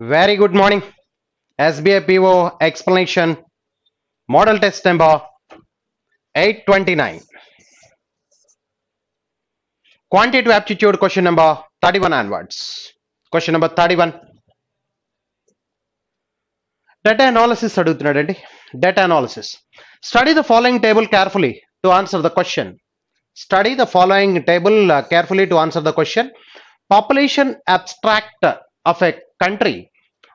very good morning sbi po explanation model test number 829 quantitative aptitude question number 31 onwards question number 31 data analysis data analysis study the following table carefully to answer the question study the following table uh, carefully to answer the question population abstract of country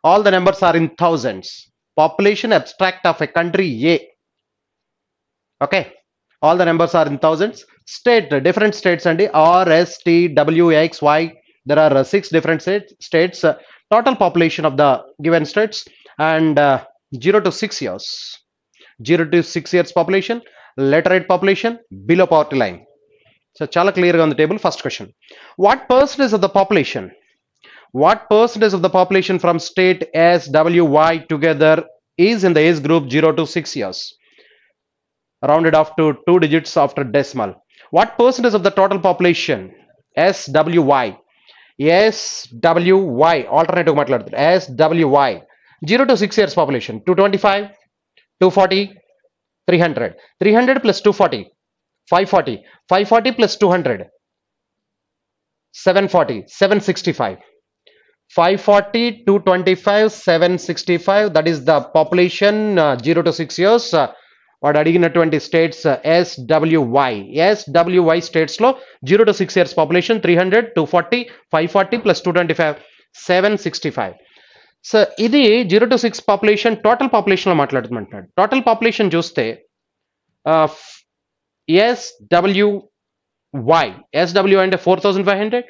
all the numbers are in thousands population abstract of a country a okay all the numbers are in thousands state different states and r s t w x y there are uh, six different states uh, total population of the given states and uh, 0 to 6 years 0 to 6 years population literate population below poverty line so chala clear on the table first question what percent is of the population what percentage of the population from state SWY together is in the age group 0 to 6 years? Rounded off to two digits after decimal. What percentage of the total population? SWY. SWY. Alternative matladudu. SWY. 0 to 6 years population. 225, 240, 300. 300 plus 240. 540. 540 plus 200. 740. 765. 540 225 765 five that the the population zero to six years uh, వాడు అడిగినటువంటి states SWY SWY స్టేట్స్లో zero to six years population three hundred two forty five forty plus two twenty five seven sixty five so ఇది zero to six population total పాపులేషన్లో మాట్లాడుతున్నట్టు total population చూస్తే SWY uh, SW అంటే four thousand five hundred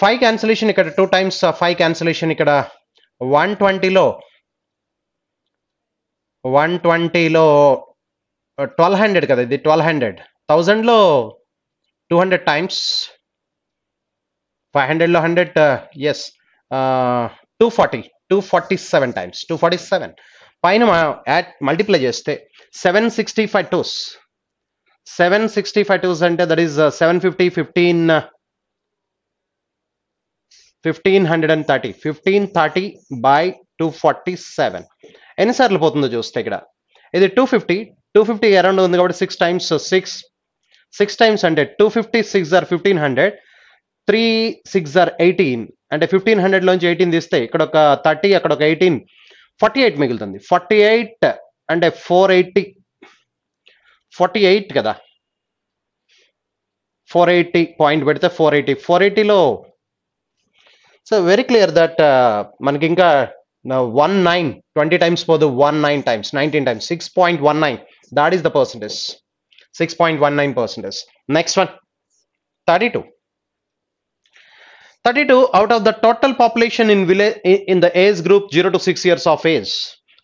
five cancellation ఇక్కడ two times five cancellation ఇక్కడ one ట్వంటీలో one ట్వంటీలో twelve hundred కదా ఇది ట్వెల్వ్ హండ్రెడ్ థౌజండ్లో టూ హండ్రెడ్ టైమ్స్ ఫైవ్ హండ్రెడ్లో hundreds two forty two forty seven times two forty seven పైన add multiply చేస్తే seven sixty five twos seven sixty five twos అంటే that is seven fifty fifteen 1530 1530 by 247 ఎన్నిసార్లు పోతుందో చూస్తే ఇక్కడ ఇది 250 250 around ఉంది కాబట్టి 6 టైమ్స్ 6 6 టైమ్స్ అంటే 250 6 or hundred three six or eighteen అంటే 1500 లోంచి ఎయిటీన్ తీస్తే ఇక్కడ ఒక థర్టీ అక్కడ ఒక ఫార్టీ ఎయిట్ మిగులుతుంది 48 అంటే 480 48 కదా 480 పాయింట్ పెడితే 480 480 లో So very clear that మనకి ఇంకా వన్ నైన్ ట్వంటీ టైమ్స్ పోదు one nine times nineteen times six point one nine that is the percentage six point one nine percentage next one thirty two thirty two out of the total population in village in the age group zero to six years of age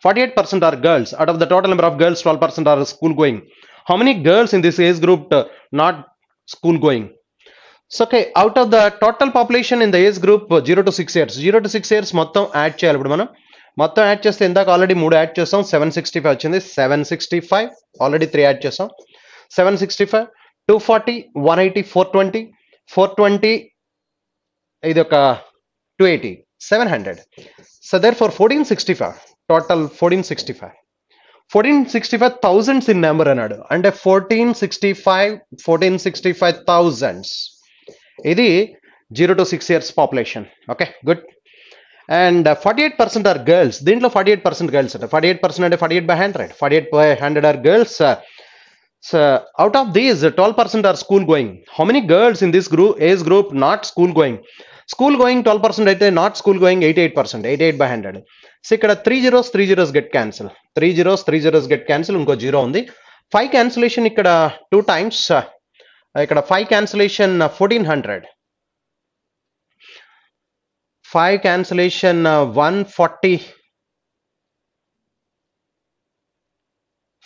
forty eight percent are girls out of the total number of girls twelve percent are school going how many girls in this age group not school going so, okay, out of the total population in the age group, uh, 0 to 6 years, 0 to 6 years, matthom add chayal pudu manam. Matthom add chayas thay, indhak already 3 add chayasam, 765 achchindhi, 765, already 3 add chayasam, 765, 240, 180, 420, 420, idhokka 280, 700. So, therefore, 1465, total 1465. 1465 thousands in number and 1465 1465 thousands ఇది zero to six years population okay good and forty eight percent are girls దీంట్లో forty eight percent girls అంటే forty eight percent అంటే forty eight by hundred forty eight by hundred are girls out of these twelve percent are school going how many girls in this group age group not school going school going twelve percent అయితే not school going eighty eight percent eighty eight by hundred so ఇక్కడ three zeros three zeros get cancel three zeros three zeros get cancel ఇంకో zero ఉంది five cancellation ఇక్కడ two times ఇక్కడ five cancellation fourteen hundred five cancellation one forty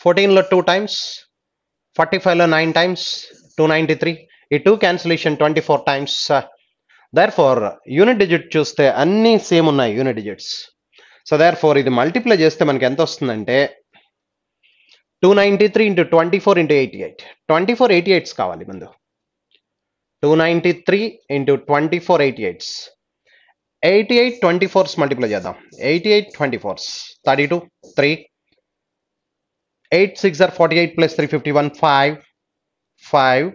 ఫోర్టీన్లో two times forty ఫైవ్లో nine times two ninety three ఈ two cancellation twenty four times therefore unit digit చూస్తే అన్నీ same ఉన్నాయి unit digits so therefore ఇది multiply చేస్తే మనకి ఎంత వస్తుందంటే 293 into 24 into 88. is 88s kawali 293 into 2488. 88s. 88 24s multiply 88 24s. 32 3. 8 6 are 48 plus 351 5 5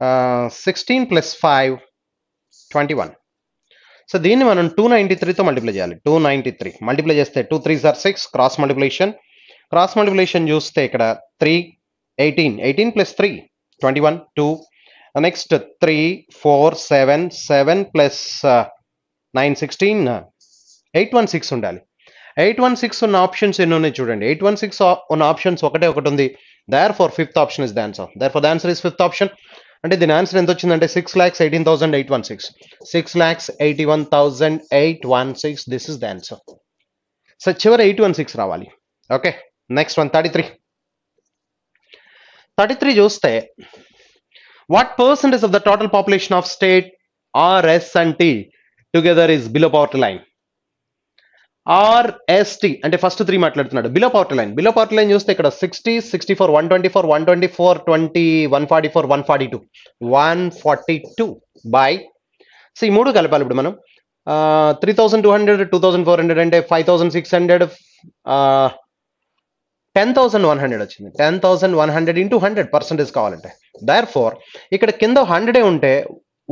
uh, 16 plus 5 21. So the 293 to multiply 293 multiply 2 3s are 6 cross multiplication. Cross multiplication చూస్తే ఇక్కడ three eighteen eighteen plus three twenty one two next three four seven seven plus nine sixteen eight one six ఉండాలి eight one six ఉన్న options ఎన్ని ఉన్నాయి చూడండి eight one six ఉన్న options ఒకటే ఒకటి ఉంది therefore fifth option is the answer therefore the answer is fifth option అంటే దీని ఆన్సర్ ఎంత వచ్చిందంటే six lakhs eighteen thousand eight one six six lakhs eighty one thousand eight one six this is the answer so చివరి eight one six రావాలి okay next one thirty three thirty three చూస్తే what percentage of the total population of state T together is below poverty line RST అంటే first three మాట్లాడుతున్నాడు below poverty line below poverty line చూస్తే ఇక్కడ sixty sixty four one twenty four one twenty four twenty one forty four one forty two one forty two by C మూడు కలపాలి ఇప్పుడు మనం three thousand two hundred two thousand four hundred అంటే five thousand six hundred ten thousand one hundred వచ్చింది ten thousand one hundred into hundred percentage కావాలంటే therefore ఇక్కడ కింద హండ్రెడే ఉంటే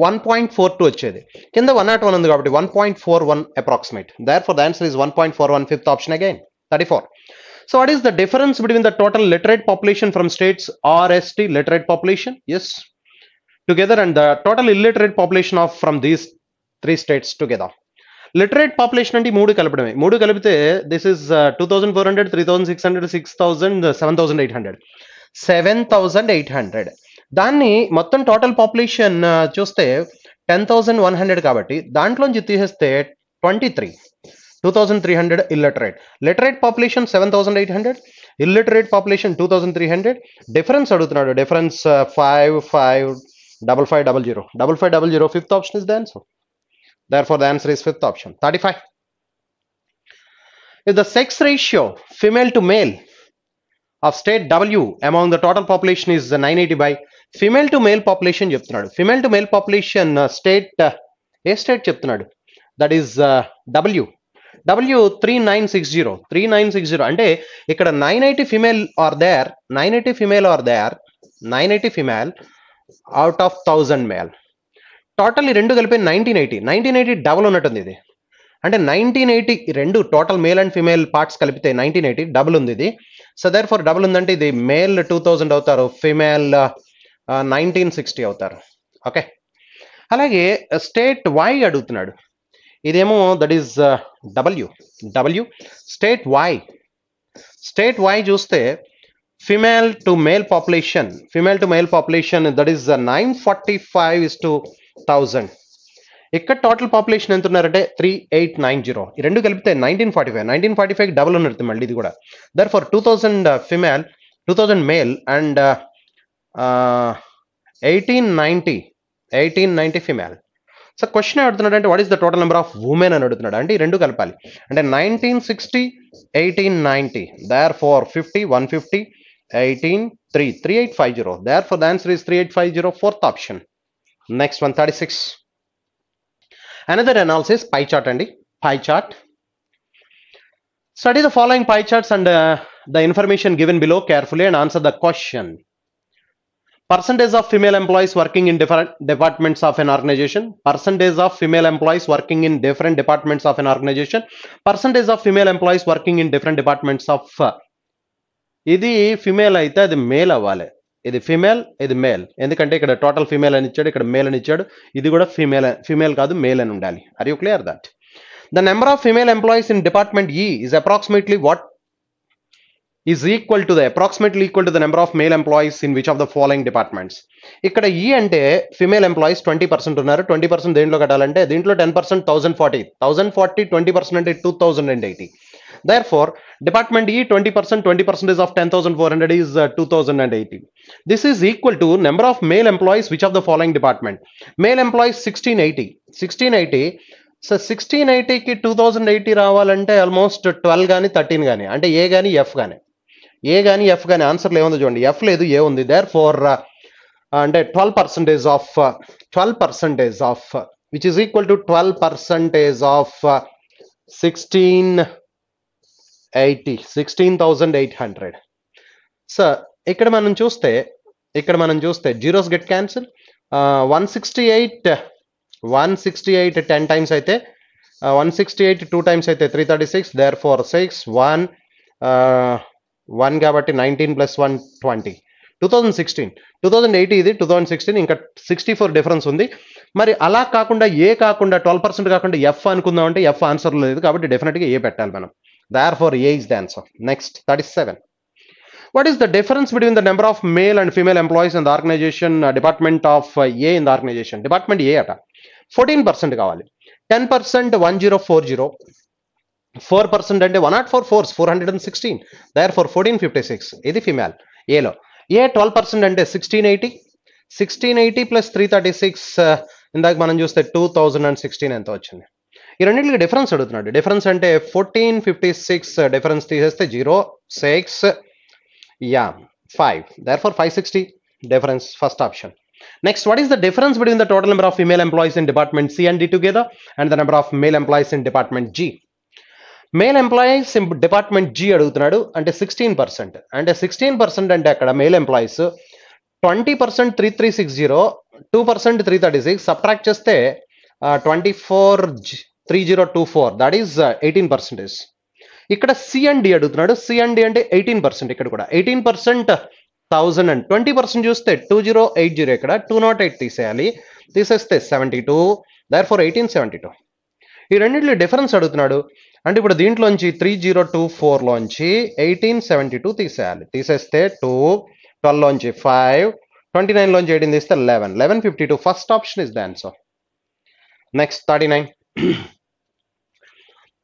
వన్ పాయింట్ ఫోర్ టూ వచ్చేది కింద వన్ నాట్ వన్ ఉంది కాబట్టి one point four one approximate therefore the answer is one point four one fifth option again thirty four So what is the difference between the total literate population from states RST literate population? Yes, together and the total illiterate population of from these three states together. Literate population అంటే మూడు కలపడమే మూడు కలిపితే this is two thousand four hundred three thousand six hundred six thousand seven thousand eight hundred seven thousand eight hundred దాన్ని మొత్తం total population uh, చూస్తే ten thousand one hundred కాబట్టి దాంట్లోంచి తీసేస్తే twenty three two thousand three hundred illiterate literate population seven thousand eight hundred illiterate population two thousand three hundred difference అడుగుతున్నాడు difference five five double five double zero double five double zero fifth option is the answer Therefore, the answer is fifth option 35. If the sex ratio female to male of state W among the total population is 980 by female to male population చెప్తున్నాడు female to male population state A state చెప్తున్నాడు that is W W three nine six zero three nine six zero అంటే ఇక్కడ nine eighty female are there nine eighty female are there nine eighty female out of thousand male total ఈ రెండు కలిపి nineteen eighty nineteen eighty double ఉన్నట్టుంది ఇది అంటే nineteen eighty రెండు total male and female parts కలిపితే నైన్టీన్ ఎయిటీ డబుల్ ఉంది ఇది సో దర్ ఫర్ డబుల్ ఉందంటే ఇది మేల్ టూ థౌజండ్ అవుతారు ఫీమేల్ నైన్టీన్ సిక్స్టీ అవుతారు ఓకే అలాగే స్టేట్ వై అడుగుతున్నాడు ఇదేమో that is W W state Y state Y చూస్తే female to male population female to male population that is nine forty five is to thousand ఇక్కడ total population ఎంత ఉన్నారంటే three eight nine zero ఈ రెండు కలిపితే nineteen forty five nineteen forty five double ఉన్నది మళ్ళీ ఇది కూడా therefore two thousand female two thousand male and eighteen ninety eighteen ninety female so question అడుగుతున్నాడు అంటే what is the total number of women అని అడుగుతున్నాడు అంటే ఈ రెండు కలపాలి అంటే nineteen sixty eighteen ninety therefore fifty one fifty eighteen three three eight five zero therefore the answer is three eight five zero fourth option Next 136. Another analysis. Pie chart pie chart pie chart study the following pie charts and and the information given below carefully and answer the percentage of female employees working in different departments of an organization percentage of female employees working in different departments of an organization percentage of female employees working in different departments of uh, ఇది female అయితే ఇది female ఇది male ఎందుకంటే ఇక్కడ total female అని ఇచ్చాడు ఇక్కడ male అని ఇచ్చాడు ఇది కూడా ఫిమేల్ ఫిమేల్ కాదు మేల్ అని ఉండాలి are you clear that the number of female employees in department E is approximately what is equal to the approximately equal to the number of male employees in which of the following departments ఇక్కడ ఈ e అంటే female employees twenty percent ఉన్నారు twenty percent దేంట్లో కట్టాలంటే దీంట్లో ten percent thousand forty thousand forty twenty percent అంటే two thousand and eighty Therefore, Department E 20%, 20% is of 10,400 is uh, 2018. This is equal to number of male employees which of the following department. Male employees 1680. 1680 so sixteen ఎయిటీకి two thousand eighty రావాలంటే almost twelve కానీ thirteen కానీ అంటే ఏ కానీ F కానీ ఏ కానీ F కానీ ఆన్సర్లు ఏముందో చూడండి ఎఫ్ లేదు ఏ ఉంది దేర్ ఫోర్ uh, అంటే twelve percentage of twelve percentage of which is equal to twelve percentage of sixteen eighty sixteen thousand eight hundred sir ఇక్కడ మనం చూస్తే ఇక్కడ మనం చూస్తే zeros get cancel one sixty eight one sixty eight ten times అయితే one sixty eight two times అయితే three thirty six therefore six one one కాబట్టి nineteen plus one twenty two thousand sixteen two thousand eighty ఇది two thousand sixteen ఇంకా sixty four difference ఉంది మరి అలా కాకుండా ఏ కాకుండా ట్వెల్వ్ పర్సెంట్ కాకుండా ఎఫ్ అనుకుందాం అంటే ఎఫ్ ఆన్సర్ లేదు కాబట్టి డెఫినెట్గా ఏ పెట్టాలి మనం therefore a is the answer next 37 what is the difference between the number of male and female employees in the organization uh, department of uh, a in the organization department a at 14 percent 10 percent 1040 4 percent and 104 force 416 therefore 1456 is female Yellow. a 12% and 1680, 1680 plus 336 uh, in the manan 2016 and ఈ రెండింటికి difference అడుగుతున్నాడు difference అంటే fourteen fifty six difference తీసేస్తే zero six yeah five therefore five sixty difference first option next what is the difference between the total number of female employees in department C and D together and the number of male employees in department G? Male employees department G అడుగుతున్నాడు అంటే sixteen percent అంటే sixteen percent అంటే అక్కడ male employees twenty percent three three six zero two percent three thirty six subtract చేస్తే twenty four G three zero two four that is eighteen percentage ఇక్కడ C and D అడుగుతున్నాడు C and D and అంటే eighteen percent ఇక్కడ కూడా eighteen percent thousand and twenty percent చూస్తే two zero eight zero ఇక్కడ two nought eight తీసేయాలి తీసేస్తే seventy two therefore eighteen seventy two ఈ రెండింటిలో డిఫరెన్స్ అడుగుతున్నాడు అంటే ఇప్పుడు దీంట్లోంచి త్రీ జీరో టూ ఫోర్లోంచి ఎయిటీన్ సెవెంటీ టూ తీసేయాలి తీసేస్తే టూ ట్వెల్వ్లోంచి ఫైవ్ ట్వంటీ నైన్లోంచి ఎయిటీన్ తీస్తే eleven eleven fifty two first option is the answer next thirty nine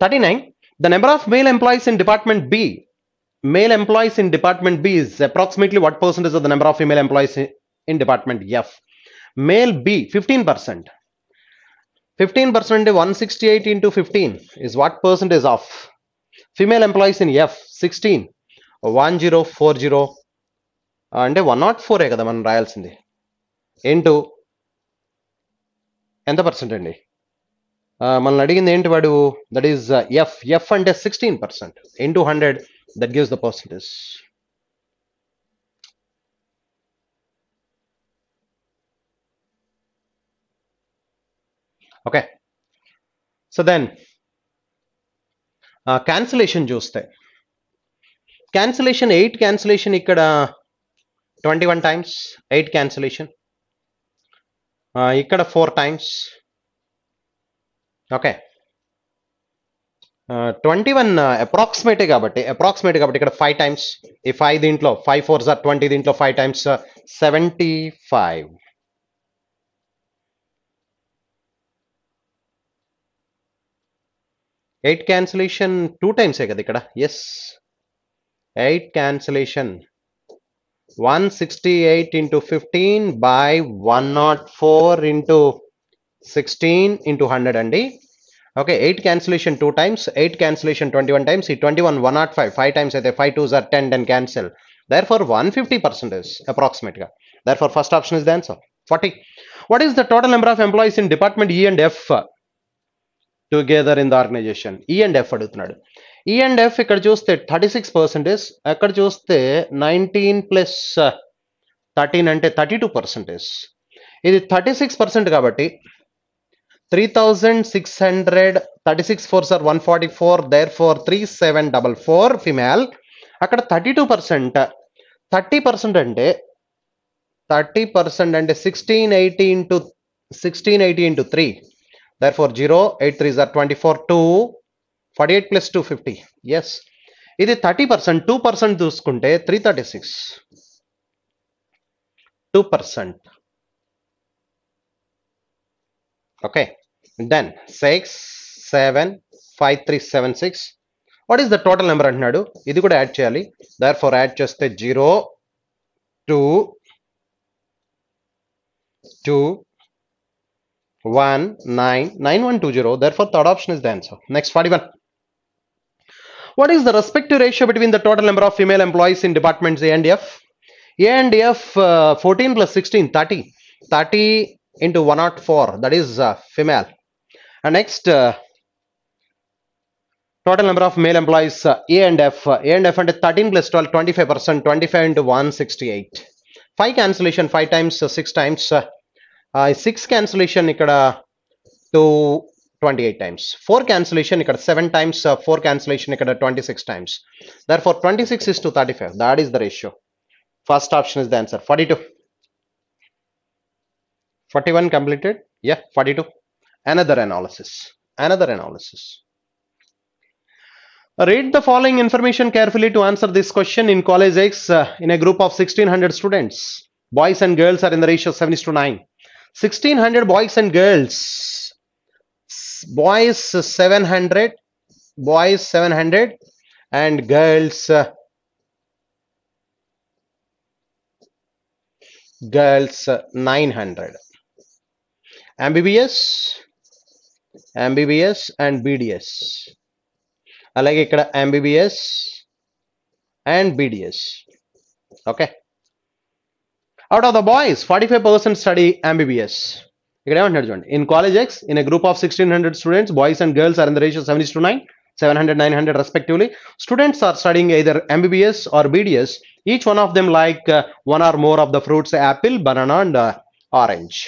39 the number of male employees in department b male employees in department b is approximately what percentage of the number of female employees in department f male b 15 percent 15 percent 168 into 15 is what percentage of female employees in f 16 1040 అంటే one not man కదా మనం రాయాల్సింది into ఎంత percent అండి మనం అడిగింది ఏంటి వాడు that is F F అంటే sixteen percent in two hundred that gives the percentage okay so then cancellation చూస్తే క్యాన్సిలేషన్ ఎయిట్ క్యాన్సిలేషన్ ఇక్కడ twenty one times eight cancellation ఇక్కడ four times okay twenty one అప్రాక్సిమేటే కాబట్టి అప్రాక్సిమేట్ కాబట్టి ఇక్కడ five times ఈ five దీంట్లో ఫైవ్ ఫోర్ సార్ ట్వంటీ దీంట్లో five times seventy five eight cancellation two టైమ్సే కదా ఇక్కడ yes eight cancellation one sixty eight into fifteen by one nought four into sixteen into hundred అండి okay eight cancellation two times eight cancellation twenty one times ఈ twenty one one nought five five times అయితే five two or ten ten cancel therefore one fifty percentage అప్రాక్సిమేట్గా therefore first option is the answer forty what is the total number of employees in department E and F together in the organisation E and F అడుగుతున్నాడు ఈ and F ఇక్కడ చూస్తే thirty six percentage అక్కడ చూస్తే nineteen plus thirteen అంటే thirty two percentage ఇది thirty six percent కాబట్టి three thousand six hundred thirty six four sir one forty four therefore three seven double four female అక్కడ thirty two percent thirty percent అంటే thirty percent అంటే sixteen eighty into sixteen eighty into three therefore zero eight three sir twenty four two forty eight plus two fifty yes ఇది thirty percent two percent చూసుకుంటే three thirty six two percent okay then 6 7 5 3 7 6 what is the total number and nadu idi kuda add Charlie, therefore add just the 0 2 1 9 1 2 0 therefore third option is the answer next 41 what is the respective ratio between the total number of female employees in departments a and f a and f uh, 14 plus 16 30 30 into 104 that is uh, female and next, uh, total number of male employees uh, A and F. Uh, A and F and 13 plus 12, 25%, 25 into 168. 5 cancellation 5 times, uh, 6 times. Uh, uh, 6 cancellation ikkada, to 28 times. 4 cancellation ikkada, 7 times, 4 cancellation ikkada, 26 times. Therefore, 26 is to 35. That is the ratio. First option is the answer. 42. 41 completed. Yeah, 42. Another analysis. Another analysis. Read the following information carefully to answer this question in College X uh, in a group of 1600 students. Boys and girls are in the ratio 70 7 to 9. 1600 boys and girls. Boys uh, 700, boys 700 and girls uh, girls uh, 900. Ambiguous. MBBS and BDS. అలాగే ఇక్కడ MBBS and BDS. Okay. Out of the boys, 45% study MBBS. In college X, in a group of 1600 students, boys and girls are in the ratio 70 to 900 respectively. Students are studying either MBBS or BDS. Each one of them like uh, one or more of the fruits, apple, banana and uh, orange.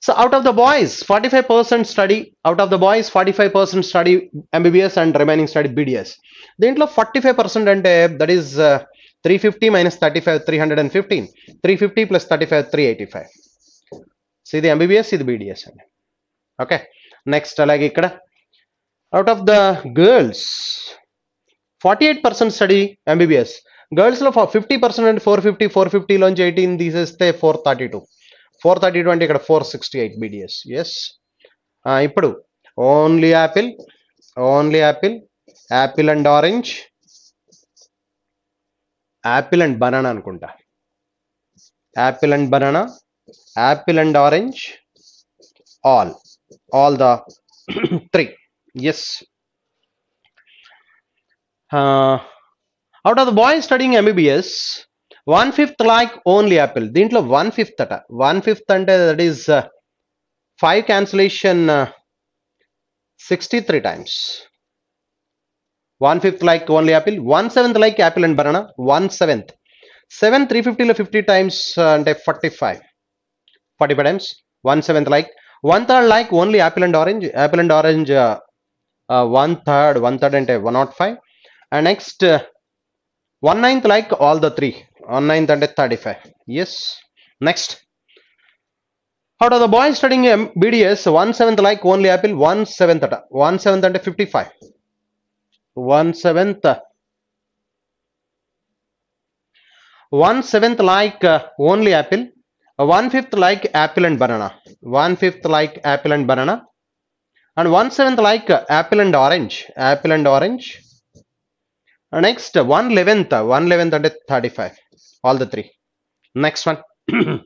So out of the boys, 45% study, out of the boys, 45% study MBBS and remaining study BDS. The intro 45% and that is uh, 350 minus 35, 315. 350 plus 35, 385. See the MBBS, see the BDS. Okay. Next, like out of the girls, 48% study MBBS. Girls, 50% and 450, 450 launch 18, this is the 432. Four thirty twenty ఇక్కడ four sixty eight BDS yes ఇప్పుడు only apple only apple apple and orange apple and banana అనుకుంటా apple and banana apple and orange all all the three yes out of the boy studying MBBS one fifth like only apple dintlo one fifth ata one fifth ante that is uh, five cancellation uh, 63 times one fifth like only apple one seventh like apple and banana one seventh seven 350 50 times uh, and 45 45 times one seventh like one third like only apple and orange apple and orange uh, uh one third one third and a 105 and next one ninth like all the three thirty five. yes next out of the boys studying BDS, one seventh like only apple, one seventh one seventh and fifty five. One seventh, one seventh like uh, only apple, one fifth like apple and banana, one fifth like apple and banana, and one seventh like uh, apple and orange, apple and orange, Next, 111th, 111th and 35. All the three. Next one.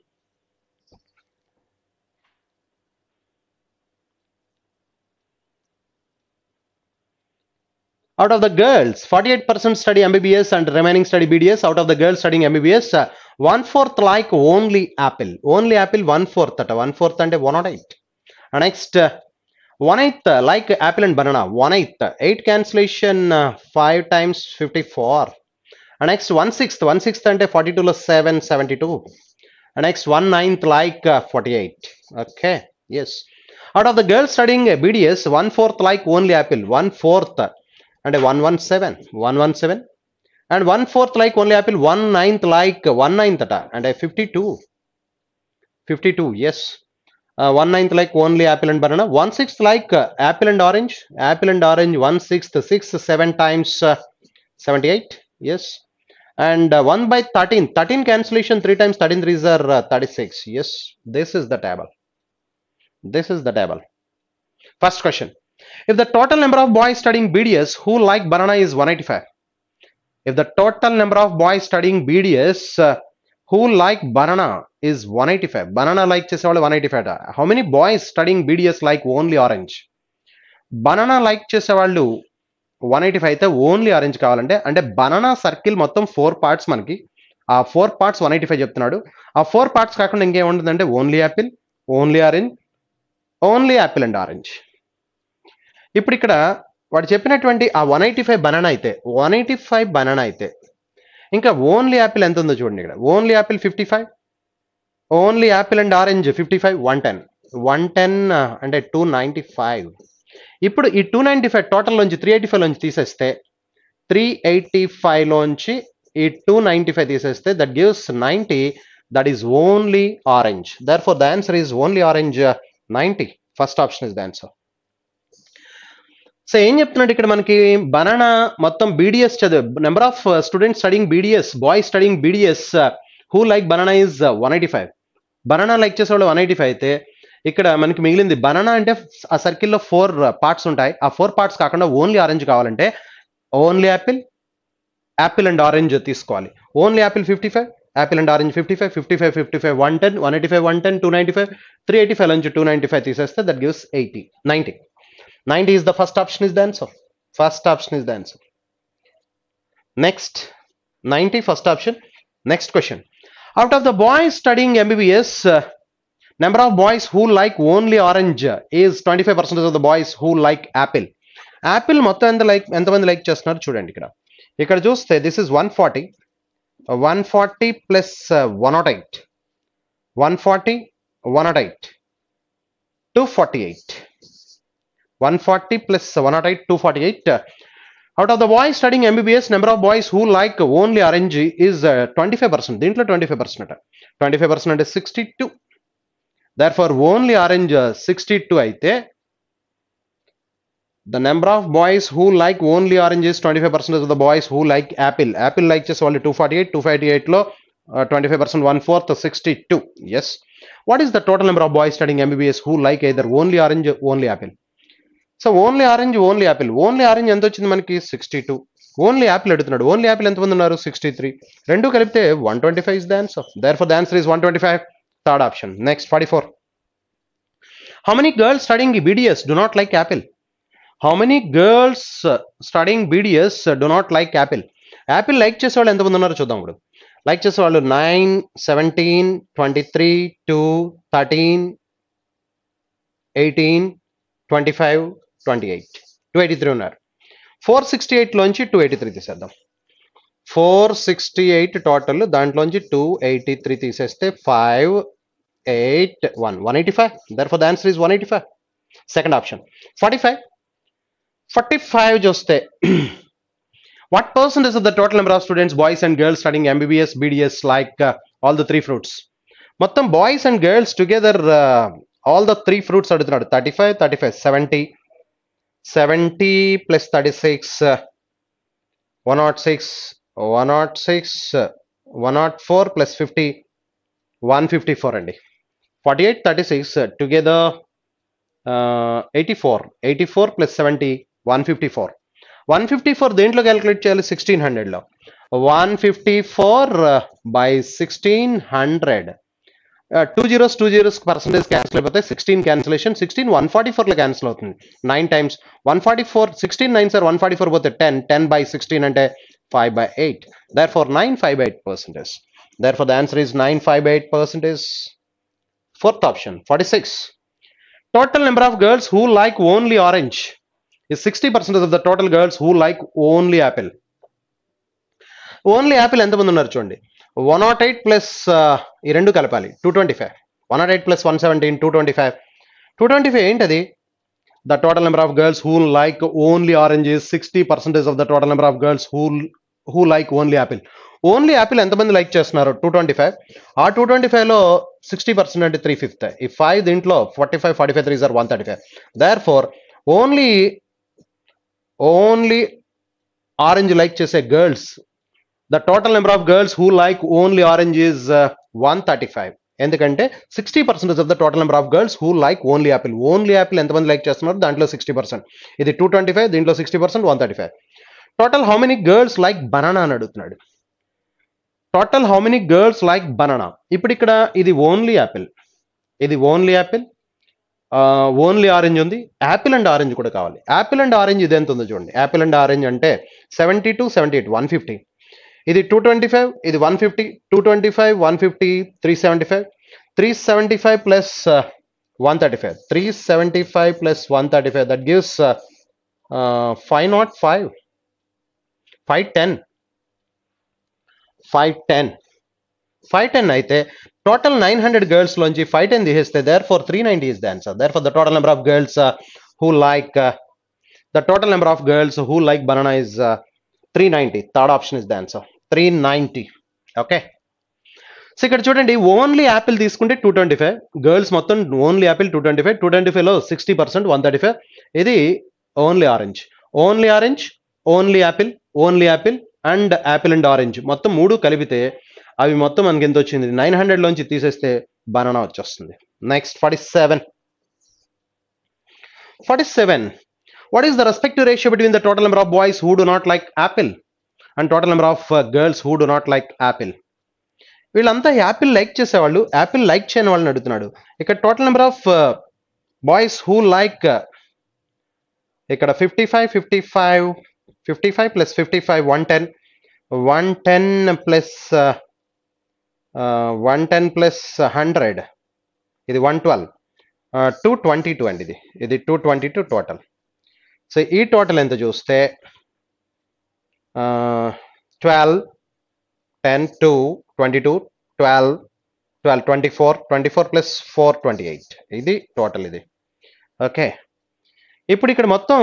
out of the girls, 48% study MBBS and remaining study BDS. Out of the girls studying MBBS, uh, one fourth like only Apple. Only Apple, one fourth. At one fourth and one out eight. Next, uh, one like apple and banana 1/8 8 cancellation uh, 5 times 54 and next 1 6th 1 6th and 42 plus 7 72 and next 1 9th like uh, 48 okay yes out of the girls studying bds 1 4th like only apple 1 4th and 117 117 and 1 4th like only apple 1 9th like uh, 1 9th and 52 52 yes uh, one ninth like only apple and banana one sixth like uh, apple and orange apple and orange one sixth six seven times uh, 78 yes and uh, 1 by 13 13 cancellation 3 times 13 threes are uh, 36 yes this is the table this is the table first question if the total number of boys studying bds who like banana is 185 if the total number of boys studying bds uh, who like banana is one eighty five banana like చేసేవాళ్ళు one eighty five how many boys studying BDS like only orange banana like చేసేవాళ్ళు one eighty five అయితే only orange కావాలంటే అంటే banana circle మొత్తం four parts మనకి ఆ four parts one eighty five చెప్తున్నాడు ఆ ఫోర్ పార్ట్స్ కాకుండా ఇంకేముంటుందంటే only apple only orange only apple and orange ఇప్పుడు ఇక్కడ వాడు చెప్పినటువంటి ఆ వన్ ఎయిటీ ఫైవ్ బనానా అయితే వన్ ఎయిటీ ఫైవ్ బనానా అయితే ఇంకా ఓన్లీ యాపిల్ ఎంత ఉందో చూడండి ఇక్కడ only apple fifty five only apple and orange fifty five one ten one ten అంటే టూ నైంటీ ఫైవ్ ఇప్పుడు ఈ టూ నైంటీ ఫైవ్ టోటల్ నుంచి త్రీ ఎయిటీ ఫైవ్ నుంచి తీసేస్తే త్రీ ఎయిటీ ఫైవ్లోంచి ఈ టూ నైంటీ ఫైవ్ తీసేస్తే that gives ninety that is only orange therefore the answer is only orange ninety first option is the answer so ఏం చెప్తున్నాడు ఇక్కడ మనకి బనానా మొత్తం బీడిఎస్ చదివే number of students studying BDS boy studying BDS who like banana is one eighty five banana like చేసే వాళ్ళు one eighty five అయితే ఇక్కడ మనకి మిగిలింది బనానా అంటే ఆ సర్కిల్లో ఫోర్ పార్ట్స్ ఉంటాయి ఆ ఫోర్ పార్ట్స్ కాకుండా ఓన్లీ ఆరెంజ్ కావాలంటే only apple apple and orange తీసుకోవాలి only apple fifty five apple and orange fifty five fifty five fifty five one ten one eighty five one ten two ninety five three eighty five నుంచి two ninety five తీసేస్తే that gives eighty ninety 90 is the first option is the answer. First option is the answer. Next, 90 first option. Next question. Out of the boys studying MBBS, uh, number of boys who like only orange is 25% of the boys who like apple. Apple మొత్తం and like like like చేస్తున్నారు చూడండి like ఇక్కడ చూస్తే this this is 140 uh, uh, 140 forty plus 108 140. Eight one 140 plus 148. 248. Out of the boys studying MBBS, number of boys who like only orange is 25%. The 25%. 25% is 62. Therefore, only RNG uh, 62. The number of boys who like only RNG is 25% of the boys who like Apple. Apple likes only 248. 258 low. Uh, 25% one fourth 62 yes what is the total number of boys studying mbbs who like either only orange only apple so only orange only apple only orange ఎంత వచ్చింది మనకి sixty two only apple ఎడుతున్నాడు only apple ఎంతమంది ఉన్నారు sixty three రెండు కలిపితే one twenty five is the answer therefore the answer is one twenty five third option next forty four how many girls studying BDS do not like apple how many girls studying BDS do not like apple apple like చేసే వాళ్ళు ఎంతమంది ఉన్నారో చూద్దాం ఇప్పుడు like చేసే వాళ్ళు nine seventeen twenty three two thirteen eighteen twenty five twenty eight two eighty three ఉన్నారు four sixty ఎయిట్లోంచి టూ ఎయిటీ త్రీ తీసేద్దాం ఫోర్ సిక్స్టీ ఎయిట్ టోటల్ దాంట్లోంచి టూ ఎయిటీ త్రీ తీసేస్తే five eight one one eighty five therefore the answer is one eighty five second option forty five forty five చూస్తే what percentage of the total number of students boys and girls studying MBBS BDS like all the three fruits మొత్తం boys and girls together all the three fruits అడుగుతున్నాడు thirty five thirty five seventy seventy plus thirty six one nought six one nought six one nought four plus fifty one fifty four అండి forty eight thirty six together eighty four eighty four plus seventy one fifty four one fifty four దేంట్లో calculate చేయాలి sixteen హండ్రెడ్లో one fifty four by sixteen hundred two zeros two zeros percentage cancel అయిపోతే sixteen cancellation sixteen one forty ఫోర్లో cancel అవుతుంది nine times one forty four sixteen nine sir one forty four పోతే ten ten by sixteen అంటే five by eight therefore nine five by eight percentage therefore the answer is nine five by eight percentage fourth option forty six total number of girls who like only orange ఈ sixty 60% of the total girls who like only apple only apple ఎంతమంది ఉన్నారు చూడండి one nought eight plus ఈ రెండు కలపాలి two twenty five one nought eight plus one seventeen two twenty five two twenty five ఏంటది the total number of girls who like only oranges sixty percentage of the total number of girls who who like only apple only apple ఎంతమంది like చేస్తున్నారు two twenty five ఆ two twenty ఫైవ్లో sixty percent అంటే three fifth ఈ five దీంట్లో forty five forty five three sir one thirty five therefore only only orange like చేసే girls the total number of girls who like only orange is uh, one thirty five ఎందుకంటే sixty percentage of the total number of girls who like only apple only apple ఎంతమంది like చేస్తున్నారు దాంట్లో sixty percent ఇది two twenty five దీంట్లో sixty percent one thirty five total how many girls like banana అని అడుగుతున్నాడు total how many girls like banana ఇప్పుడు ఇక్కడ ఇది ఓన్లీ యాపిల్ ఇది ఓన్లీ యాపిల్ ఓన్లీ ఆరెంజ్ ఉంది యాపిల్ అండ్ ఆరెంజ్ కూడా కావాలి యాపిల్ అండ్ ఆరెంజ్ ఇది ఎంత ఉందో చూడండి యాపిల్ అండ్ ఆరెంజ్ అంటే seventy two seventy eight one fifty ఇది టూ ట్వంటీ ఫైవ్ ఇది one fifty two twenty five one fifty three seventy five three seventy five plus one thirty five three seventy five plus one thirty five that gives five nought five five ten five ten five ten అయితే total nine hundred girls లోంచి five ten తీసేస్తే therefore three ninety is the answer therefore the total number of girls who like the total number of girls who like banana is 390 third option is the answer 390 okay so ఇక్కడ చూడండి only apple తీసుకుంటే two twenty five girls మొత్తం only apple two twenty five two twenty ఫైవ్లో sixty percent one thirty five ఇది only orange only orange only apple only apple and apple and orange మొత్తం మూడు కలిపితే అవి మొత్తం మనకి ఎంత వచ్చింది నైన్ హండ్రెడ్లోంచి తీసేస్తే బనానా వచ్చేస్తుంది next forty seven forty seven what is the respective ratio between the total number of boys who do not like apple and total number of girls who do not like apple వీళ్ళంతా apple like చేసేవాళ్ళు apple like చేయని వాళ్ళని అడుగుతున్నాడు ఇక్కడ total number of boys who like ఇక్కడ fifty five fifty five fifty five plus fifty five one ten one ten plus one ten plus hundred ఇది one twelve two twenty two అండి ఇది ఇది two twenty two total so ఈ total ఎంత చూస్తే twelve ten two twenty two twelve twelve twenty four twenty four plus four twenty eight ఇది total ఇది okay ఇప్పుడు ఇక్కడ మొత్తం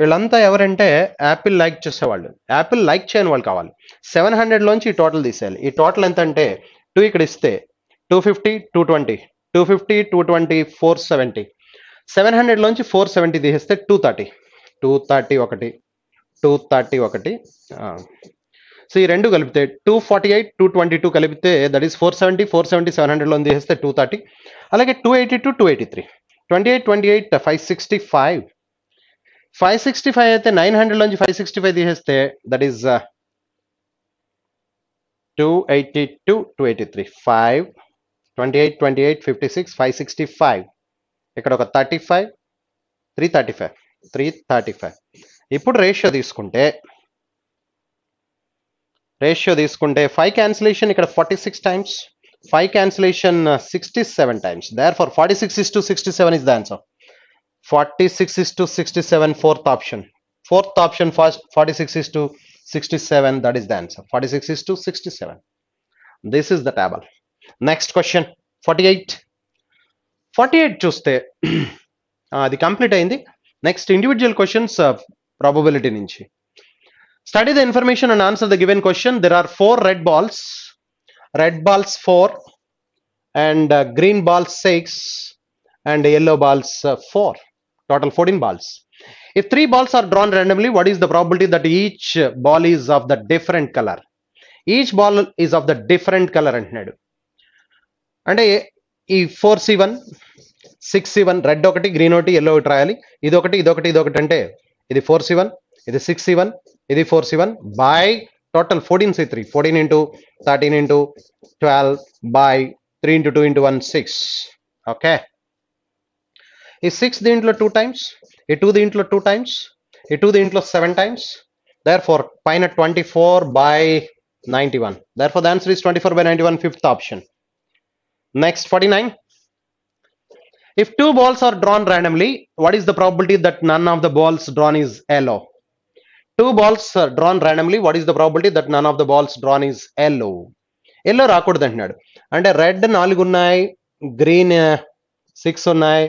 వీళ్ళంతా ఎవరంటే యాపిల్ లైక్ చేసేవాళ్ళు యాపిల్ లైక్ చేయని వాళ్ళు కావాలి సెవెన్ హండ్రెడ్లోంచి ఈ టోటల్ తీసేయాలి ఈ టోటల్ ఎంత అంటే టూ ఇక్కడ ఇస్తే two fifty two twenty two fifty two twenty four seventy seven హండ్రెడ్లోంచి ఫోర్ సెవెంటీ తీసేస్తే టూ థర్టీ టూ థర్టీ ఒకటి టూ థర్టీ ఒకటి సో ఈ రెండు కలిపితే two forty eight two twenty two కలిపితే that is four seventy four seventy seven హండ్రెడ్లో తీసేస్తే టూ థర్టీ అలాగే two eighty two two eighty three twenty eight twenty eight five sixty five five sixty five అయితే nine hundred నుంచి five sixty five తీసేస్తే that is uh, two eighty two two eighty three five twenty eight twenty eight fifty six five sixty five ఇక్కడ 35 335 335 ఇప్పుడు ratio తీసుకుంటే ratio తీసుకుంటే 5 cancellation ఇక్కడ 46 times 5 cancellation 67 times therefore 46:67 is the answer 46:67 fourth option fourth option 46:67 that is the answer 46:67 this is the table next question 48 forty eight చూస్తే అది complete అయింది next individual questions probability నుంచి study the information and answer the given question there are four red balls red balls four and green balls six and yellow balls four total fourteen balls if three balls are drawn randomly what is the probability that each ball is of the different colour each ball is of the different colour అంటున్నాడు అంటే ఈ four C one six C one red ఒకటి green ఒకటి yellow ఒకటి రాయాలి ఇది ఒకటి ఇదొకటి ఇదొకటి అంటే ఇది ఫోర్ సి వన్ ఇది సిక్స్ సి వన్ ఇది four C one by total fourteen C three fourteen into thirteen into twelve by three into two into one six okay ఈ సిక్స్ దీంట్లో టూ టైమ్స్ ఈ టూ దీంట్లో two times ఈ two దీంట్లో seven times therefore పైన twenty four by ninety one therefore the answer is twenty four by ninety one fifth option next forty nine If two balls are drawn randomly, what is the probability that none of the balls drawn is yellow? Two balls are drawn randomly, what is the probability that none of the balls drawn is yellow? Yellow రాకూడదు అంటున్నాడు అంటే red నాలుగు ఉన్నాయి green six ఉన్నాయి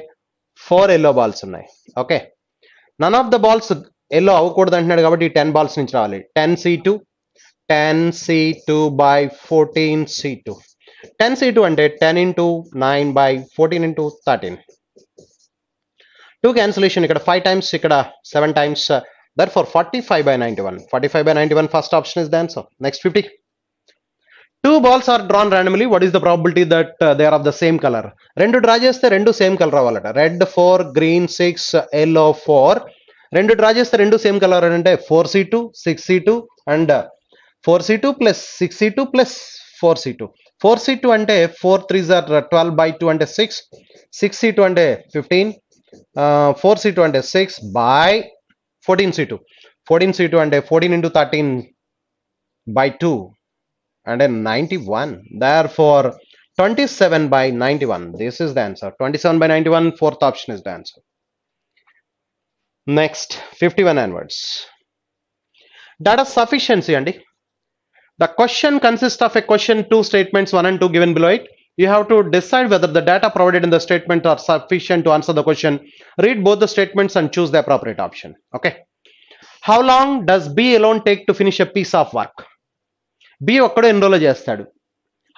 four yellow balls ఉన్నాయి okay none of the balls yellow అవ్వకూడదు అంటున్నాడు కాబట్టి టెన్ బాల్స్ నుంచి రావాలి ten C two ten C two by fourteen C two ten C two అంటే ten into nine by fourteen into thirteen two cancellation ఇక్కడ five times ఇక్కడ seven times therefore forty five by ninety one forty five by ninety one first option is the answer next fifty two balls are drawn randomly what is the probability that they are of the same colour రెండు draw చేస్తే రెండు same colour అవ్వాలట red four green six yellow four రెండు draw చేస్తే రెండు same colour అంటే four C two six C two and four C two plus six C two plus four C two 4c2 4 threes 12 by twenty 6 c2 15 4 c twenty six by 14 c2 14 c2 and 14 into 13 by 2 and a 91 therefore 27 by 91 this is the answer 27 by 91 fourth option is the answer next 51 onwards data sufficiency andy The question consists of a question two statements one and two given below it. You have to decide whether the data provided in the statement are sufficient to answer the question. Read both the statements and choose the appropriate option. Okay. how long does b alone take to finish a piece of work b ఒక్కడే ఎన్ని రోజులు చేస్తాడు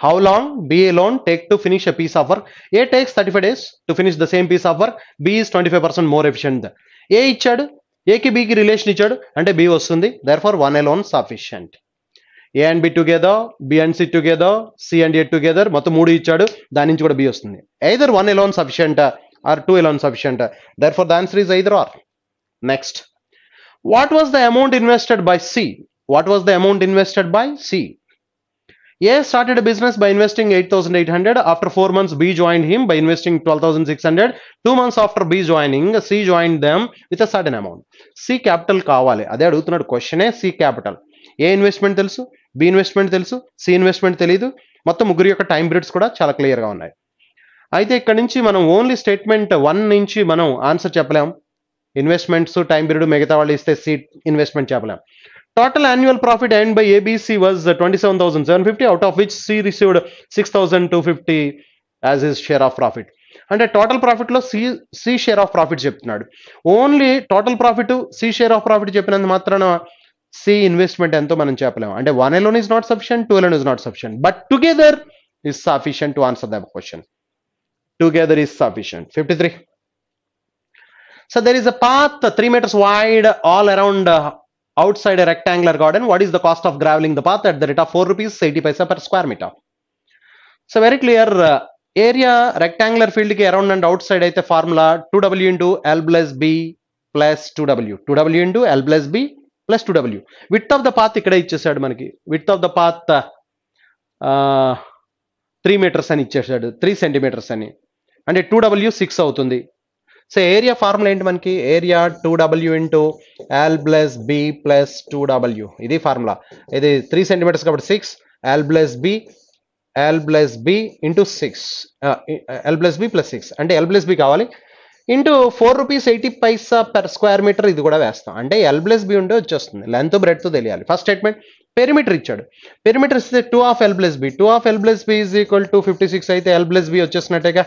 how long B alone take to finish a piece of work A takes thirty five days to finish the same piece of work B is twenty five percent more a A b ఏకి relation ఇచ్చాడు అంటే B వస్తుంది one alone sufficient A and B together, B and C together, C and A together, Matu Moody each other, then inch would be Either one alone sufficient or two alone sufficient. Therefore, the answer is either or. Next. What was the amount invested by C? What was the amount invested by C? A started a business by investing 8,800. After four months, B joined him by investing 12,600. Two months after B joining, C joined them with a certain amount. C capital kawale. Adhya question question. C capital. A investment also. B investment తెలుసు C investment తెలియదు మొత్తం ముగ్గురు యొక్క time periods కూడా చాలా క్లియర్గా ఉన్నాయి అయితే ఇక్కడ నుంచి మనం ఓన్లీ స్టేట్మెంట్ వన్ నుంచి మనం ఆన్సర్ చెప్పలేం ఇన్వెస్ట్మెంట్స్ టైం పీరియడ్ మిగతా వాళ్ళు ఇస్తే సీట్ ఇన్వెస్ట్మెంట్ చెప్పలేం total annual profit and by A B C was twenty seven thousand seven fifty out of which C received six thousand two fifty as his share of profit అంటే total ప్రాఫిట్లో C C share of profit చెప్తున్నాడు only total profit C share of profit చెప్పినందు మాత్రాన C investment ఎంతో మనం చెప్పలేము అంటే one alone is not sufficient two alone is not sufficient but together is sufficient to answer the question together is sufficient fifty three so there is a path three metres wide all around outside a rectangular garden what is the cost of graveling the path at the rate of 4 rupees 80 paisa per square meter so very clear uh, area rectangular field ki around and outside అయితే formula 2w into l plus b plus 2w 2w into l plus b plus two W width of the path ఇక్కడే ఇచ్చేసాడు మనకి width of the path three metres అని ఇచ్చేసాడు three centimetres అని అంటే two W six అవుతుంది so area formula ఏంటి మనకి area two W into L plus B plus two W ఇది ఫార్ములా ఇది త్రీ సెంటీమీటర్స్ కాబట్టి six L plus B L plus B into six L plus B plus six అంటే L plus B కావాలి into four rupees eighty paisa per square metre ఇది కూడా వేస్తాం అంటే L plus B ఉండే వచ్చేస్తుంది లెంత్ బ్రెడ్త్ తెలియాలి ఫస్ట్ స్టేట్మెంట్ పెరిమీటర్ ఇచ్చాడు పెరిమీటర్ ఇస్తే two of L plus B two of L plus B is equal to fifty six అయితే ఎల్ ప్లస్ బి వచ్చేసినట్టేగా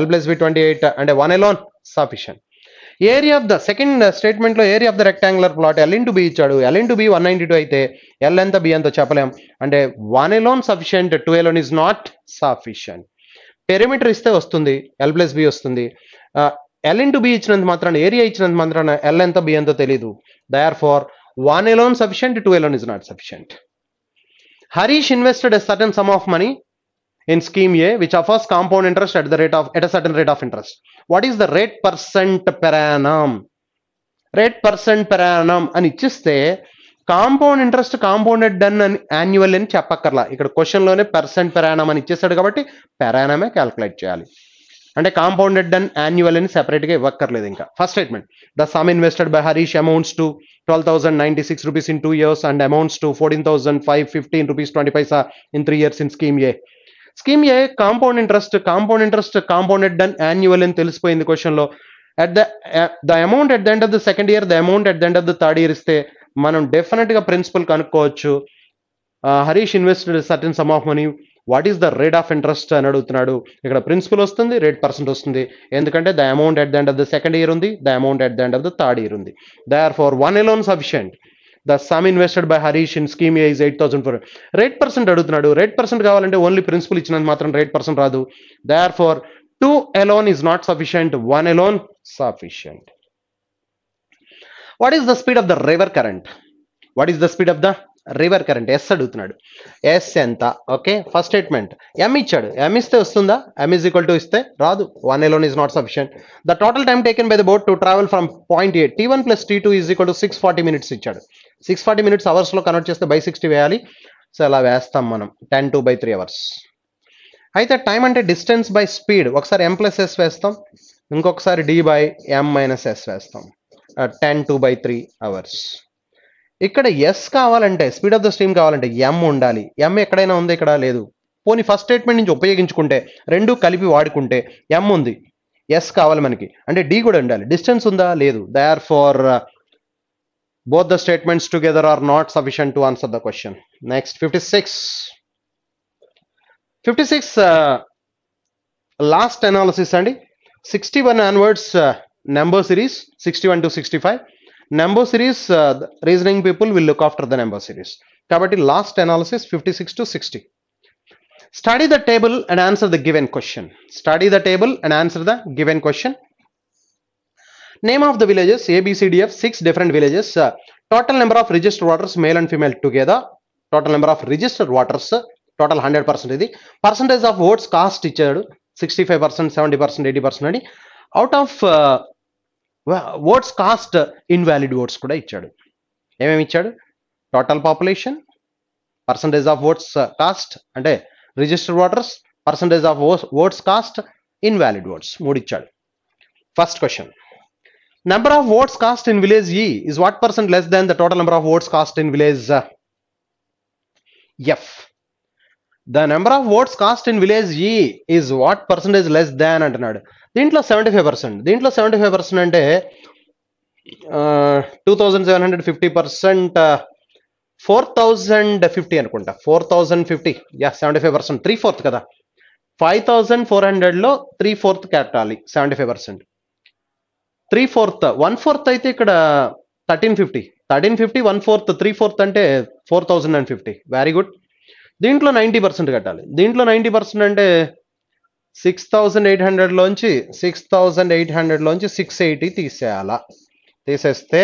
L plus B twenty eight అంటే one alone sufficient area of the second స్టేట్మెంట్లో area of the rectangular plot L into B ఇచ్చాడు L into B one ninety two అయితే L ఎంత B ఎంతో చెప్పలేం అంటే one alone sufficient two alone is not sufficient perimeter ఇస్తే వస్తుంది L plus B వస్తుంది uh, ఎల్ ఇంటూ బి ఇచ్చినంత మాత్రాన ఏరియా ఇచ్చినంత మాత్రాన ఎల్ ఎంత బి ఎంతో తెలియదు therefore one alone sufficient two alone is not sufficient Harish invested a certain sum of money in scheme A which offers compound interest at the rate of at a certain rate of interest what is the rate percent per annum rate percent per annum అని ఇచ్చిస్తే compound interest compounded done అని annual అని చెప్పక్కర్లా ఇక్కడ క్వశ్చన్లోనే percent per annum అని ఇచ్చేస్తాడు కాబట్టి పెరానామే calculate చేయాలి అంటే కాంపౌండెడ్ అండ్ యాన్యువల్ అని సెపరేట్గా ఇవ్వక్కర్లేదు ఇంకా first statement the sum invested by Harish amounts to twelve thousand ninety six rupees in two years and amounts to fourteen thousand five fifteen rupees twenty paisa in three years in scheme A scheme A compound interest compound interest compounded and annual అని తెలిసిపోయింది క్వశ్చన్లో at the the amount at the end of the second year the amount at the end of the third year ఇస్తే మనం డెఫినెట్గా principal కనుక్కోవచ్చు Harish invest certain sum of money what is the rate of interest అని అడుగుతున్నాడు ఇక్కడ principal వస్తుంది rate percent వస్తుంది ఎందుకంటే the amount at the end of the second year ఉంది the amount at the end of the third year ఉంది therefore one alone sufficient the sum invested by Harish in scheme A is eight thousand four rate percent అడుగుతున్నాడు rate percent కావాలంటే only principal ఇచ్చినంత మాత్రం rate percent రాదు therefore two alone is not sufficient one alone sufficient what is the speed of the river current what is the speed of the river current S అడుగుతున్నాడు S ఎంత okay first statement M ఇచ్చాడు M ఇస్తే వస్తుందా ఎం is equal to ఇస్తే రాదు one alone is not sufficient the total time taken by the boat to travel from point A T one plus T two is equal to six forty minutes ఇచ్చాడు six forty minutes అవర్స్లో convert చేస్తే by sixty వేయాలి so అలా వేస్తాం మనం ten two by three hours అయితే time అంటే distance by speed ఒకసారి ఎం ప్లస్ ఎస్ వేస్తాం ఇంకొకసారి D by M minus S వేస్తాం ten two by three hours ఇక్కడ ఎస్ కావాలంటే స్పీడ్ ఆఫ్ ద స్ట్రీమ్ కావాలంటే ఎం ఉండాలి ఎం ఎక్కడైనా ఉంది ఇక్కడ లేదు పోనీ ఫస్ట్ స్టేట్మెంట్ నుంచి ఉపయోగించుకుంటే రెండు కలిపి వాడుకుంటే ఎం ఉంది ఎస్ కావాలి మనకి అంటే డి కూడా ఉండాలి డిస్టెన్స్ ఉందా లేదు therefore both the statements together are not sufficient to answer the question next fifty six fifty six last analysis అండి sixty one onwards number series sixty one to sixty five number series uh, reasoning people will look after the number series the last analysis 56 to 60 study the table and answer the given question study the table and answer the given question name of the villages a b c d f six different villages uh, total number of registered voters male and female together total number of registered voters uh, total 100% percentage of votes cast each 65% 70% 80% out of votes cast invalid votes కూడా ఇచ్చాడు ఏమేమి ఇచ్చాడు total population percentage of votes cast అంటే registered voters percentage of votes cast invalid votes మూడు ఇచ్చాడు first question number of votes cast in village E is what percent less than the total number of votes cast in village F the number of votes cast in village E is what percentage less than అంటున్నాడు దీంట్లో seventy five percent దీంట్లో seventy five percent అంటే two thousand seven hundred fifty percent four thousand fifty అనుకుంటా four thousand fifty yeah seventy five percent three fourth కదా five thousand four హండ్రెడ్లో three fourth కట్టాలి seventy five percent three fourth one fourth అయితే ఇక్కడ thirteen fifty thirteen fifty one fourth three fourth అంటే four thousand and fifty very good దీంట్లో ninety percent కట్టాలి దీంట్లో ninety percent అంటే సిక్స్ థౌజండ్ ఎయిట్ హండ్రెడ్లోంచి సిక్స్ థౌజండ్ ఎయిట్ హండ్రెడ్లోంచి six eighty తీసేయాలా తీసేస్తే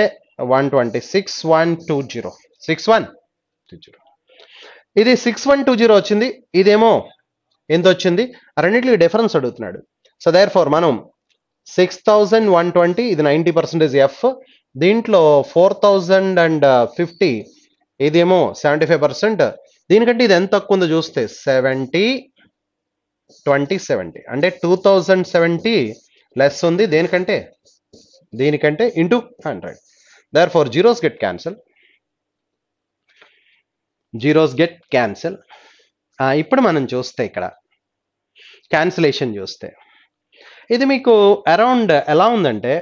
one twenty six one two zero six one two zero ఇది సిక్స్ వన్ టూ జీరో వచ్చింది ఇదేమో ఎంత వచ్చింది రెండింటికి డిఫరెన్స్ అడుగుతున్నాడు సో దేర్ ఫోర్ మనం సిక్స్ థౌజండ్ వన్ ట్వంటీ ఇది నైంటీ పర్సెంటేజ్ ఎఫ్ దీంట్లో ఫోర్ థౌజండ్ అండ్ ఫిఫ్టీ ఇదేమో సెవెంటీ ఫైవ్ పర్సెంట్ దీనికంటే ఇది ఎంత తక్కువ ఉందో చూస్తే సెవెంటీ ట్వంటీ సెవెంటీ అంటే టూ థౌజండ్ సెవెంటీ లెస్ ఉంది దేనికంటే దీనికంటే into hundred there four zeros get cancel zeros get cancel ఇప్పుడు మనం చూస్తే ఇక్కడ క్యాన్సిలేషన్ చూస్తే ఇది మీకు అరౌండ్ ఎలా ఉందంటే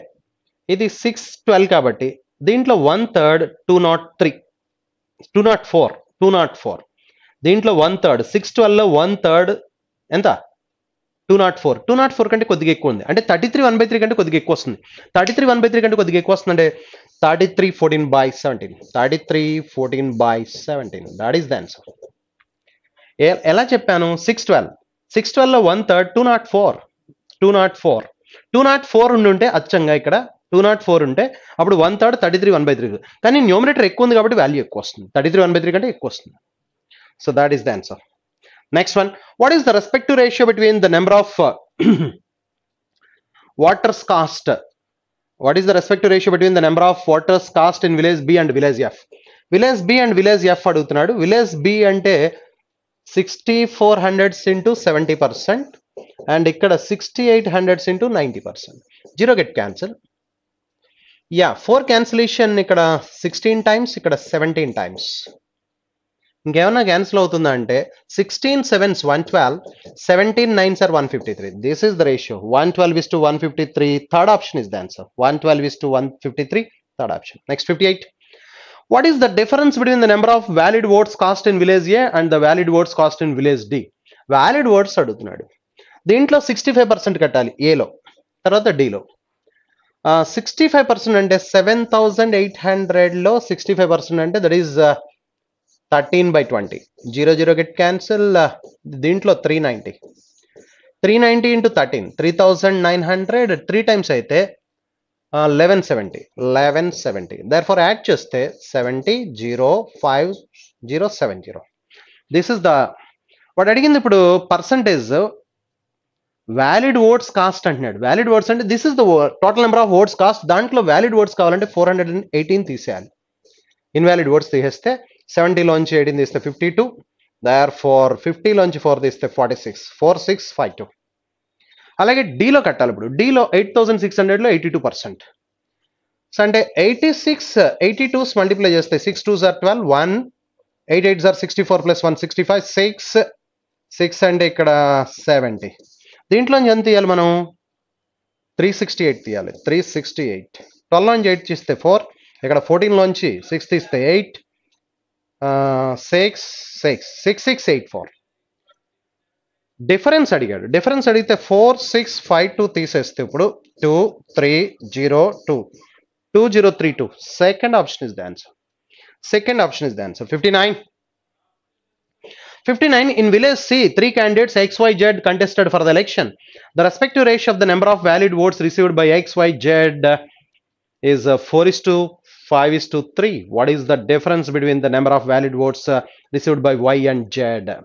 ఇది సిక్స్ ట్వెల్వ్ కాబట్టి దీంట్లో one third two not three two not four two not four దీంట్లో వన్ థర్డ్ సిక్స్ ట్వెల్వ్లో వన్ థర్డ్ ఎంత two not four two not four కంటే కొద్దిగా ఎక్కువ ఉంది అంటే thirty three one by three కంటే కొద్దిగా ఎక్కువ వస్తుంది thirty three one by three కంటే కొద్దిగా ఎక్కువ వస్తుంది అంటే thirty three fourteen by seventeen thirty three fourteen by seventeen that is the answer ఎలా చెప్పాను సిక్స్ ట్వెల్వ్ సిక్స్ ట్వెల్వ్లో one third two not four two not four two not four ఉండి ఉంటే అచ్చంగా ఇక్కడ టూ నాట్ ఫోర్ ఉంటే అప్పుడు one third thirty three one by three కానీ న్యూమినేటర్ ఎక్కువ ఉంది కాబట్టి వాల్యూ ఎక్కువ వస్తుంది thirty three one by three కంటే ఎక్కువ వస్తుంది So that is the answer. Next one, what is the respective ratio between the number of uh, waters cast? What is the respective ratio between the number of waters cast in village B and village F? Village b and village f అడుగుతున్నాడు village B అంటే sixty four hundreds into seventy percent 6800 ఇక్కడ 90%. Eight hundreds into ninety percent zero get cancel yeah four cancellation ఇక్కడ sixteen times ఇంకేమన్నా cancel అవుతుందా అంటే sixteen sevens one twelve seventeen nine sir one fifty three this is the ratio one twelve is to one fifty three third option is the answer one twelve is to one fifty three third option next fifty eight what is the difference between the number of valid votes cast in village A and the valid votes cast in village D valid votes అడుగుతున్నాడు దీంట్లో sixty five percent కట్టాలి ఏలో తర్వాత డిలో sixty five percent అంటే seven thousand eight హండ్రెడ్లో sixty five percent అంటే that is thirteen by twenty zero zero get cancel uh, దీంట్లో three ninety three ninety into thirteen three thousand nine hundred three times అయితే eleven seventy eleven seventy therefore add చేస్తే seventy zero five zero seven zero this is the వాడు అడిగింది ఇప్పుడు percentage valid votes cast అంటున్నాడు valid votes అంటే this is the total number of votes cast దాంట్లో valid votes కావాలంటే four hundred and eighteen తీసేయాలి invalid votes తీసేస్తే సెవెంటీలోంచి ఎయిటీన్ తీస్తే ఫిఫ్టీ టూ దయర్ ఫోర్ ఫిఫ్టీలోంచి ఫోర్ తీస్తే forty six four six five two అలాగే డీలో కట్టాలి ఇప్పుడు డీలో ఎయిట్ థౌసండ్ సిక్స్ హండ్రెడ్లో ఎయిటీ టూ పర్సెంట్ సో అంటే eighty six eighty twos multiply చేస్తే six two are twelve one eight eight are sixty four plus one sixty five six six and ఇక్కడ seventy దీంట్లో ఎంత తీయాలి మనం త్రీ సిక్స్టీ ఎయిట్ తీయాలి three sixty eight twelve నుంచి eight తీస్తే four ఇక్కడ ఫోర్టీన్లోంచి సిక్స్ తీస్తే eight uh, Difference 6 Difference 6 8 4 difference ಅಡಿಗಾಡು difference option is the answer second option is the answer 59 59 in village c three candidates xyz contested for the election the respective ratio of the number of valid votes received by xyz is uh, 4 is to 5 is to 3. What is the difference between the number of valid votes uh, received by Y and Z?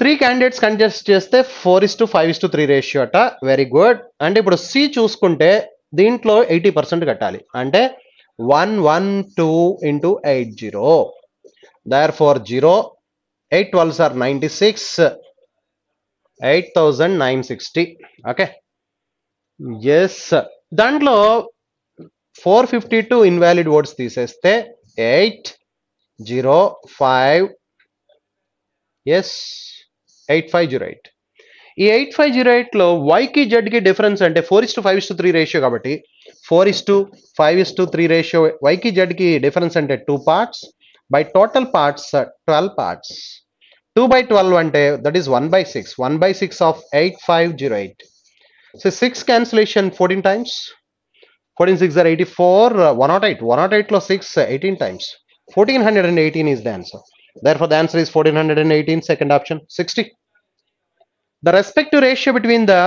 Three candidates contest చేస్తే four is to five is to three ratio అట very good అంటే ఇప్పుడు C చూసుకుంటే దీంట్లో eighty percent కట్టాలి అంటే one one two into eight zero therefore zero eight twelve are ninety six eight thousand nine sixty okay yes దాంట్లో four fifty two invalid words తీసేస్తే eight zero five yes eight five zero eight ఈ eight five zero ఎయిట్లో వైకి కి difference అంటే four is to five is to three ratio కాబట్టి four is to five is to three ratio వైకి కి difference అంటే two parts by total parts twelve parts two by twelve అంటే that is one by six one by six of eight five zero eight so six cancellation fourteen times 14 are 84 uh, 108 108 plus 6 uh, 18 times 1418 is the answer therefore the answer is 1418 second option 60 the respective ratio between the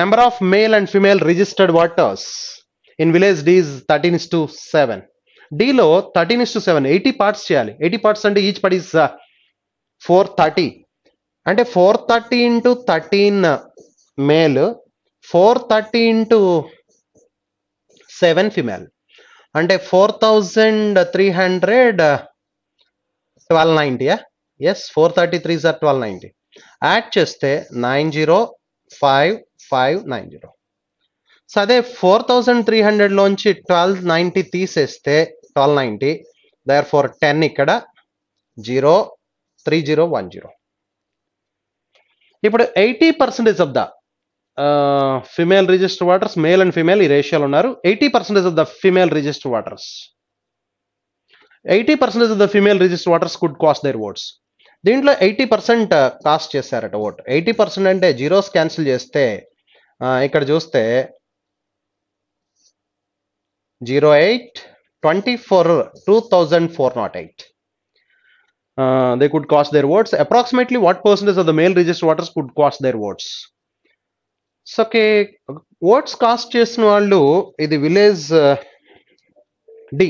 number of male and female registered voters in village d is 13 is to 7 d 13 is to seven eighty parts. చేయాలి eighty parts. అంటే each part is four uh, thirty అంటే four thirty into thirteen male 7 female అంటే 4300 190 yes 433 1290 add చేస్తే 905590 so అదే 4300 నుంచి 1290 తీసేస్తే 1290 దెఫర్ 10 ఇక్కడ 0 3010 ఇప్పుడు 80% of the female register voters male and female ఈ రేషియాలో ఉన్నారు eighty percentage of the female register voters eighty percentage of the female register voters could cast their votes దీంట్లో ఎయిటీ పర్సెంట్ కాస్ట్ చేశారట ఓట్ ఎయిటీ పర్సెంట్ అంటే zeros cancel చేస్తే ఇక్కడ చూస్తే zero eight twenty four two thousand four nought eight they could cast their votes approximately what percentage of the male register voters could cast their votes so votes cast చేసిన వాళ్ళు ఇది village D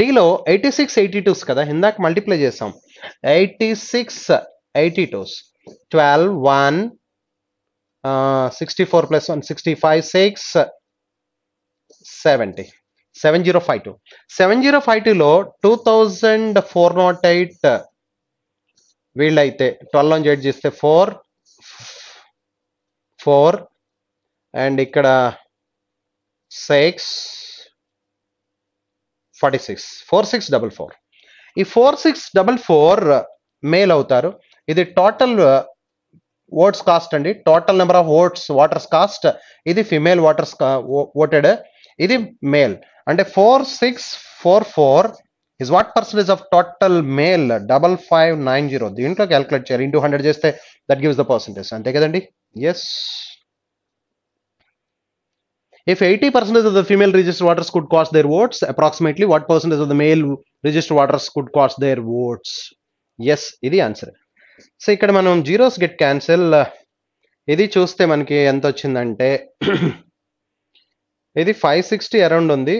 డిలో eighty six eighty twos కదా ఇందాక multiply చేసాం eighty six eighty twos twelve one sixty four plus one sixty five six seventy seven zero five two seven zero five టూలో two thousand four nought eight వీళ్ళైతే twelve నుంచి eight చేస్తే four four and ఇక్కడ six forty six four six double four ఈ four six double four male అవుతారు ఇది total votes cast అండి total number of votes voters cast ఇది female voters voted ఇది మేల్ అంటే four six four four is what percentage of total male double five nine zero దీంట్లో calculate చేయాలి into hundred చేస్తే that gives the percentage అంతే కదండి yes If 80% of the female registered voters could cast their votes, approximately what percentage of the male registered voters could cast their votes? Yes ఇది answer so ఇక్కడ మనం zeros get cancel ఇది చూస్తే మనకి ఎంత వచ్చిందంటే ఇది ఫైవ్ సిక్స్టీ అరౌండ్ ఉంది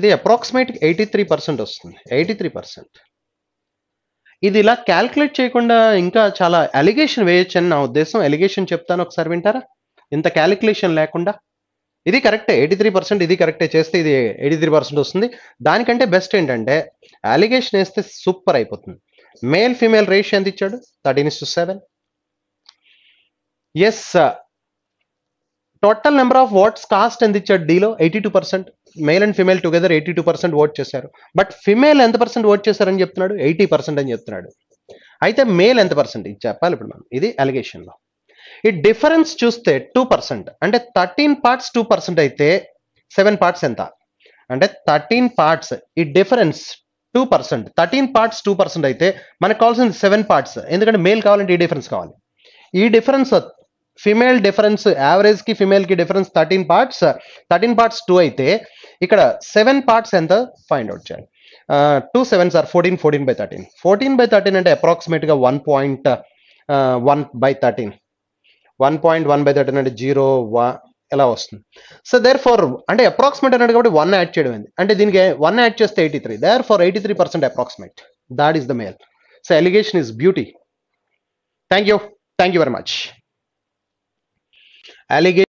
ఇది అప్రాక్సిమేట్ ఎయిటీ త్రీ పర్సెంట్ వస్తుంది ఎయిటీ త్రీ పర్సెంట్ ఇది ఇలా క్యాల్కులేట్ చేయకుండా ఇంకా చాలా ఎలిగేషన్ వేయొచ్చు అని నా ఉద్దేశం ఎలిగేషన్ చెప్తాను ఒకసారి వింటారా ఇంత క్యాలిక్యులేషన్ లేకుండా ఇది కరెక్టే ఎయిటీ త్రీ పర్సెంట్ ఇది కరెక్టే చేస్తే ఇది ఎయిటీ త్రీ పర్సెంట్ వస్తుంది దానికంటే బెస్ట్ ఏంటంటే అలిగేషన్ వేస్తే సూపర్ అయిపోతుంది మేల్ ఫీమేల్ రేషియో ఎంత ఇచ్చాడు thirteen is to seven yes total number of votes cast ఎంత ఇచ్చాడు డీలో eighty two percent male and female together eighty two percent vote చేశారు బట్ ఫిమేల్ ఎంత పర్సెంట్ ఓట్ చేశారని చెప్తున్నాడు ఎయిటీ పర్సెంట్ అని చెప్తున్నాడు అయితే మేల్ ఎంత పర్సెంట్ ఇది చెప్పాలి ఇప్పుడు మనం ఇది అలిగేషన్లో ఈ డిఫరెన్స్ చూస్తే టూ పర్సెంట్ అంటే థర్టీన్ పార్ట్స్ టూ పర్సెంట్ అయితే సెవెన్ పార్ట్స్ ఎంత అంటే థర్టీన్ పార్ట్స్ ఈ difference two percent thirteen parts two percent అయితే మనకు కావాల్సింది సెవెన్ పార్ట్స్ ఎందుకంటే మేల్ కావాలంటే ఈ డిఫరెన్స్ కావాలి ఈ డిఫరెన్స్ ఫిమేల్ డిఫరెన్స్ యావరేజ్ కి ఫిమేల్ కి difference thirteen parts thirteen parts two అయితే ఇక్కడ సెవెన్ పార్ట్స్ ఎంత ఫైండ్ అవుట్ చేయండి two seven sir fourteen fourteen by thirteen fourteen by thirteen అంటే గా one point one by thirteen one point one by thirteen అంటే zero ఎలా వస్తుంది so there far అంటే అప్రాక్సిమేట్ అన్నాడు కాబట్టి వన్ యాడ్ చేయడం అంటే దీనికి వన్ యాడ్ చేస్తే eighty three there far eighty three percent approximate that is the male so alligation is beauty thank you thank you very much allegation